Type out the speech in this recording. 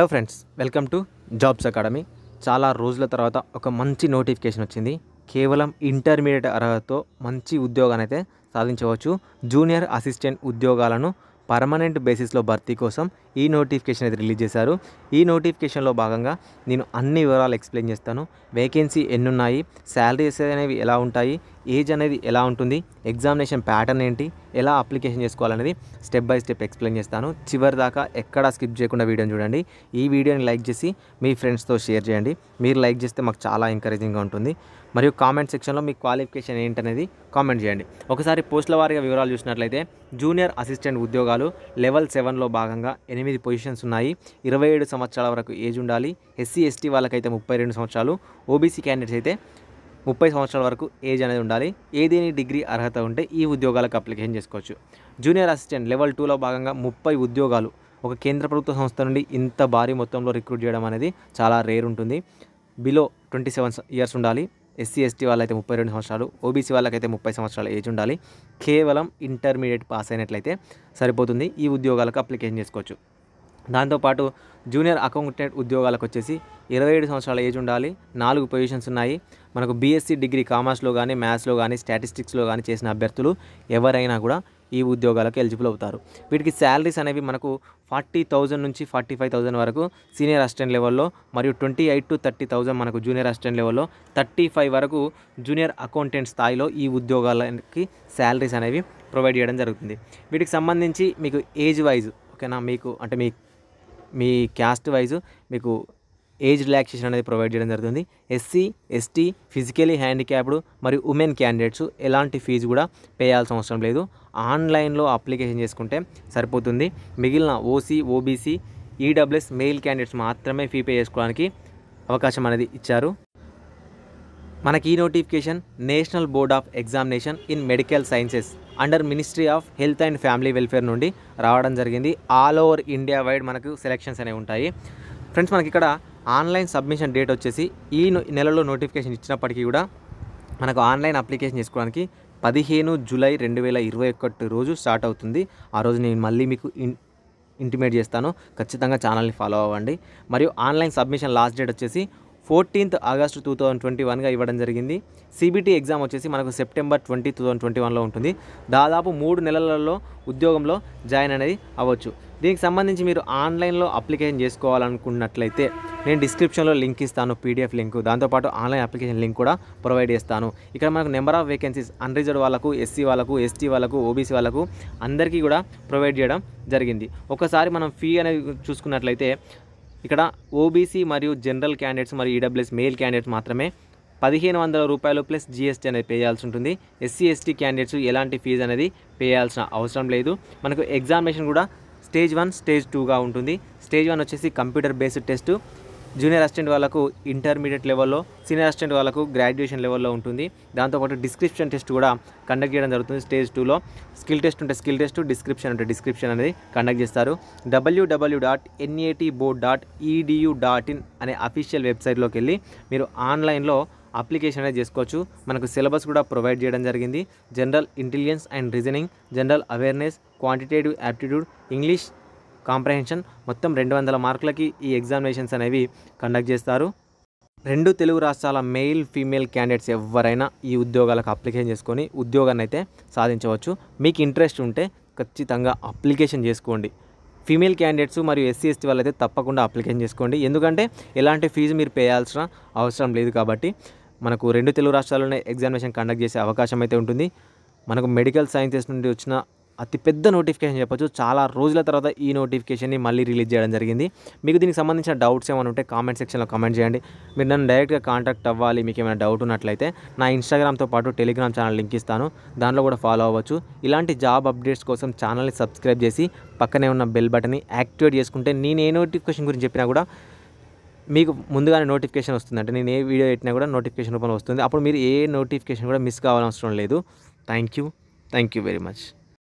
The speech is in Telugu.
hello friends welcome to jobs academy చాలా రోజుల తర్వాత ఒక మంచి నోటిఫికేషన్ వచ్చింది కేవలం ఇంటర్మీడియట్ అర్హతతో మంచి ఉద్యోగాన్ని అయితే సాధించవచ్చు జూనియర్ అసిస్టెంట్ ఉద్యోగాలను పర్మనెంట్ బేసిస్లో భర్తీ కోసం ఈ నోటిఫికేషన్ అయితే రిలీజ్ చేశారు ఈ నోటిఫికేషన్లో భాగంగా నేను అన్ని వివరాలు ఎక్స్ప్లెయిన్ చేస్తాను వేకెన్సీ ఎన్నున్నాయి శాలరీస్ అనేవి ఎలా ఉంటాయి ఏజ్ అనేది ఎలా ఉంటుంది ఎగ్జామినేషన్ ప్యాటర్న్ ఏంటి ఎలా అప్లికేషన్ చేసుకోవాలనేది స్టెప్ బై స్టెప్ ఎక్స్ప్లెయిన్ చేస్తాను చివరి దాకా ఎక్కడా స్కిప్ చేయకుండా వీడియోని చూడండి ఈ వీడియోని లైక్ చేసి మీ ఫ్రెండ్స్తో షేర్ చేయండి మీరు లైక్ చేస్తే మాకు చాలా ఎంకరేజింగ్గా ఉంటుంది మరియు కామెంట్ సెక్షన్లో మీ క్వాలిఫికేషన్ ఏంటనేది కామెంట్ చేయండి ఒకసారి పోస్టుల వారిగా వివరాలు చూసినట్లయితే జూనియర్ అసిస్టెంట్ ఉద్యోగాలు లెవెల్ సెవెన్లో భాగంగా ఎనిమిది పొజిషన్స్ ఉన్నాయి ఇరవై ఏడు సంవత్సరాల వరకు ఏజ్ ఉండాలి ఎస్సీ ఎస్టీ వాళ్ళకైతే ముప్పై రెండు సంవత్సరాలు ఓబీసీ క్యాండిడేట్స్ అయితే ముప్పై సంవత్సరాల వరకు ఏజ్ అనేది ఉండాలి ఏదేని డిగ్రీ అర్హత ఉంటే ఈ ఉద్యోగాలకు అప్లికేషన్ చేసుకోవచ్చు జూనియర్ అసిస్టెంట్ లెవెల్ టూలో భాగంగా ముప్పై ఉద్యోగాలు ఒక కేంద్ర ప్రభుత్వ సంస్థ నుండి ఇంత భారీ మొత్తంలో రిక్రూట్ చేయడం అనేది చాలా రేర్ ఉంటుంది బిలో ట్వంటీ సెవెన్ ఇయర్స్ ఉండాలి ఎస్సీ ఎస్టీ వాళ్ళైతే ముప్పై రెండు సంవత్సరాలు ఓబీసీ వాళ్ళకైతే ముప్పై సంవత్సరాల ఏజ్ ఉండాలి కేవలం ఇంటర్మీడియట్ పాస్ అయినట్లయితే సరిపోతుంది ఈ ఉద్యోగాలకు అప్లికేషన్ చేసుకోవచ్చు దాంతోపాటు జూనియర్ అకౌంటెంట్ ఉద్యోగాలకు వచ్చేసి ఇరవై ఏడు సంవత్సరాల ఏజ్ ఉండాలి నాలుగు పొజిషన్స్ ఉన్నాయి మనకు బీఎస్సీ డిగ్రీ కామర్స్లో కానీ మ్యాథ్స్లో కానీ స్టాటిస్టిక్స్లో కానీ చేసిన అభ్యర్థులు ఎవరైనా కూడా ఈ ఉద్యోగాలకు ఎలిజిబుల్ అవుతారు వీటికి శాలరీస్ అనేవి మనకు ఫార్టీ థౌజండ్ నుంచి ఫార్టీ ఫైవ్ థౌజండ్ వరకు సీనియర్ అసిస్టెంట్ లెవెల్లో మరియు twenty eight to thirty thousand మనకు జూనియర్ అసిస్టెంట్ లెవెల్లో థర్టీ ఫైవ్ వరకు జూనియర్ అకౌంటెంట్ స్థాయిలో ఈ ఉద్యోగాలకి శాలరీస్ అనేవి ప్రొవైడ్ చేయడం జరుగుతుంది వీటికి సంబంధించి మీకు ఏజ్ వైజ్ ఓకేనా మీకు అంటే మీ మీ క్యాస్ట్ వైజ్ మీకు ఏజ్ రిలాక్సేషన్ అనేది ప్రొవైడ్ చేయడం జరుగుతుంది ఎస్సీ ఎస్టీ ఫిజికలీ హ్యాండిక్యాప్డ్ మరియు ఉమెన్ క్యాండిడేట్స్ ఎలాంటి ఫీజు కూడా పేయాల్సిన అవసరం లేదు ఆన్లైన్లో అప్లికేషన్ చేసుకుంటే సరిపోతుంది మిగిలిన OC OBC EWS male candidates మాత్రమే ఫీ పే చేసుకోవడానికి అవకాశం అనేది ఇచ్చారు మనకి ఈ notification national board of examination in medical sciences under ministry of health and family welfare నుండి రావడం జరిగింది ఆల్ ఓవర్ ఇండియా వైడ్ మనకు సెలెక్షన్స్ అనేవి ఉంటాయి ఫ్రెండ్స్ మనకి ఇక్కడ ఆన్లైన్ సబ్మిషన్ డేట్ వచ్చేసి ఈ నెలలో నోటిఫికేషన్ ఇచ్చినప్పటికీ కూడా మనకు ఆన్లైన్ అప్లికేషన్ చేసుకోవడానికి పదిహేను జూలై రెండు వేల ఇరవై ఒకటి రోజు స్టార్ట్ అవుతుంది ఆ రోజు నేను మళ్ళీ మీకు ఇంటిమేట్ చేస్తాను ఖచ్చితంగా ఛానల్ని ఫాలో అవ్వండి మరియు ఆన్లైన్ సబ్మిషన్ లాస్ట్ డేట్ వచ్చేసి fourteenth August two thousand twenty వన్గా ఇవ్వడం జరిగింది సిబిటీ ఎగ్జామ్ వచ్చేసి మనకు September twenty two thousand twenty వన్లో ఉంటుంది దాదాపు మూడు నెలలలో ఉద్యోగంలో జాయిన్ అనేది అవ్వచ్చు దీనికి సంబంధించి మీరు ఆన్లైన్లో అప్లికేషన్ చేసుకోవాలనుకున్నట్లయితే నేను డిస్క్రిప్షన్లో లింక్ ఇస్తాను పీడిఎఫ్ లింక్ దాంతోపాటు ఆన్లైన్ అప్లికేషన్ లింక్ కూడా ప్రొవైడ్ చేస్తాను ఇక్కడ మనకు నెంబర్ ఆఫ్ వేకెన్సీస్ అన్రిజర్వ్ వాళ్ళకు ఎస్సీ వాళ్ళకు ఎస్టీ వాళ్ళకు ఓబీసీ వాళ్ళకు అందరికీ కూడా ప్రొవైడ్ చేయడం జరిగింది ఒకసారి మనం ఫీ అనేది చూసుకున్నట్లయితే ఇక్కడ ఓబీసీ మరియు జనరల్ క్యాండిడేట్స్ మరియు ఈడబ్ల్యూఎస్ మెయిల్ క్యాండిడేట్స్ మాత్రమే పదిహేను వందల రూపాయలు ప్లస్ జీఎస్టీ అనేది పే చేయాల్సి ఉంటుంది ఎస్సీ ఎస్టీ క్యాండిడేట్స్ ఎలాంటి ఫీజు అనేది పే చేయాల్సిన అవసరం లేదు మనకు ఎగ్జామినేషన్ కూడా స్టేజ్ వన్ స్టేజ్ టూగా ఉంటుంది స్టేజ్ వన్ వచ్చేసి computer based test junior assistant వాళ్ళకు ఇంటర్మీడియట్ లెవెల్లో సీనియర్ అసిస్టెంట్ వాళ్ళకు గ్రాడ్యుయేషన్ లెవెల్లో ఉంటుంది దాంతోపాటు డిస్క్రిప్షన్ టెస్ట్ కూడా కండక్ట్ చేయడం జరుగుతుంది స్టేజ్ టూలో స్కిల్ టెస్ట్ ఉంటే స్కిల్ టెస్ట్ డిస్క్రిప్షన్ ఉంటే డిస్క్రిప్షన్ అనేది కండక్ట్ చేస్తారు WWW dot board dot dot in అనే అఫీషియల్ వెబ్సైట్లోకి వెళ్ళి మీరు ఆన్లైన్లో అప్లికేషన్ అనేది చేసుకోవచ్చు మనకు సిలబస్ కూడా ప్రొవైడ్ చేయడం జరిగింది general intelligence and reasoning general awareness quantitative aptitude English comprehension మొత్తం రెండు వందల మార్కులకి ఈ ఎగ్జామినేషన్స్ అనేవి కండక్ట్ చేస్తారు రెండు తెలుగు రాష్ట్రాల మెయిల్ ఫీమేల్ క్యాండిడేట్స్ ఎవరైనా ఈ ఉద్యోగాలకు అప్లికేషన్ చేసుకొని ఉద్యోగాన్ని అయితే సాధించవచ్చు మీకు ఇంట్రెస్ట్ ఉంటే ఖచ్చితంగా అప్లికేషన్ చేసుకోండి ఫీమేల్ క్యాండిడేట్స్ మరియు ఎస్సీ ఎస్టీ వాళ్ళైతే తప్పకుండా అప్లికేషన్ చేసుకోండి ఎందుకంటే ఎలాంటి ఫీజు మీరు పేయాల్సిన అవసరం లేదు కాబట్టి మనకు రెండు తెలుగు రాష్ట్రాల్లోనే ఎగ్జామినేషన్ కండక్ట్ చేసే అవకాశం అయితే ఉంటుంది మనకు మెడికల్ సైన్సెస్ నుండి వచ్చిన అతిపెద్ద నోటిఫికేషన్ చెప్పొచ్చు చాలా రోజుల తర్వాత ఈ నోటిఫికేషన్ని మళ్ళీ రిలీజ్ చేయడం జరిగింది మీకు దీనికి సంబంధించిన డౌట్స్ ఏమైనా ఉంటే కామెంట్ సెక్షన్లో కామెంట్ చేయండి మీరు నన్ను డైరెక్ట్గా కాంటాక్ట్ అవ్వాలి మీకు ఏమైనా డౌట్ ఉన్నట్లయితే నా ఇన్స్టాగ్రామ్తో పాటు టెలిగ్రామ్ ఛానల్ లింక్ ఇస్తాను దానిలో కూడా ఫాలో అవ్వచ్చు ఇలాంటి జాబ్ అప్డేట్స్ కోసం ఛానల్ని సబ్స్క్రైబ్ చేసి పక్కనే ఉన్న బెల్ బటన్ని యాక్టివేట్ చేసుకుంటే నేను ఏ నోటిఫికేషన్ గురించి చెప్పినా కూడా మీకు ముందుగానే నోటిఫికేషన్ వస్తుంది అంటే నేను ఏ వీడియో పెట్టినా కూడా నోటిఫికేషన్ రూపంలో వస్తుంది అప్పుడు మీరు ఏ నోటిఫికేషన్ కూడా మిస్ కావాల్సిన అవసరం లేదు thank you thank you very much